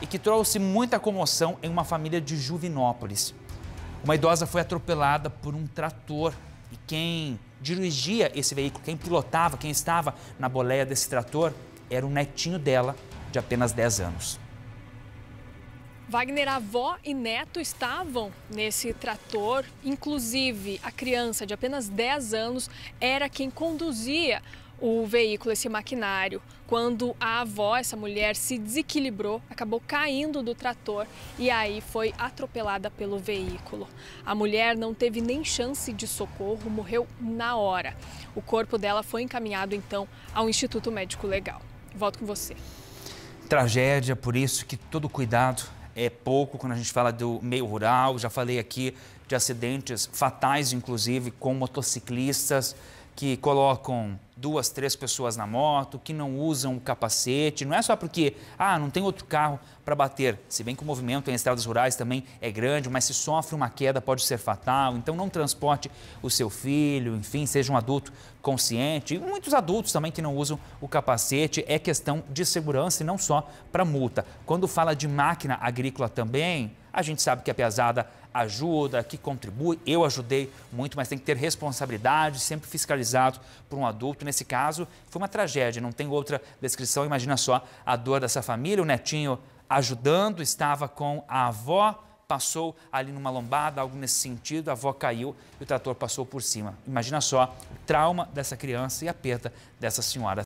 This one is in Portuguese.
e que trouxe muita comoção em uma família de Juvinópolis. Uma idosa foi atropelada por um trator e quem dirigia esse veículo, quem pilotava, quem estava na boleia desse trator, era o netinho dela, de apenas 10 anos. Wagner, avó e neto estavam nesse trator, inclusive a criança de apenas 10 anos era quem conduzia o veículo, esse maquinário. Quando a avó, essa mulher, se desequilibrou, acabou caindo do trator e aí foi atropelada pelo veículo. A mulher não teve nem chance de socorro, morreu na hora. O corpo dela foi encaminhado então ao Instituto Médico Legal. Volto com você. Tragédia, por isso que todo cuidado é pouco quando a gente fala do meio rural. Já falei aqui de acidentes fatais, inclusive, com motociclistas que colocam duas, três pessoas na moto, que não usam o capacete. Não é só porque, ah, não tem outro carro para bater. Se bem que o movimento em estradas rurais também é grande, mas se sofre uma queda pode ser fatal. Então não transporte o seu filho, enfim, seja um adulto consciente. E muitos adultos também que não usam o capacete. É questão de segurança e não só para multa. Quando fala de máquina agrícola também, a gente sabe que a pesada ajuda, que contribui. Eu ajudei muito, mas tem que ter responsabilidade, sempre fiscalizado por um adulto. Nesse caso, foi uma tragédia, não tem outra descrição. Imagina só a dor dessa família. O netinho ajudando, estava com a avó, passou ali numa lombada, algo nesse sentido. A avó caiu e o trator passou por cima. Imagina só o trauma dessa criança e a perda dessa senhora.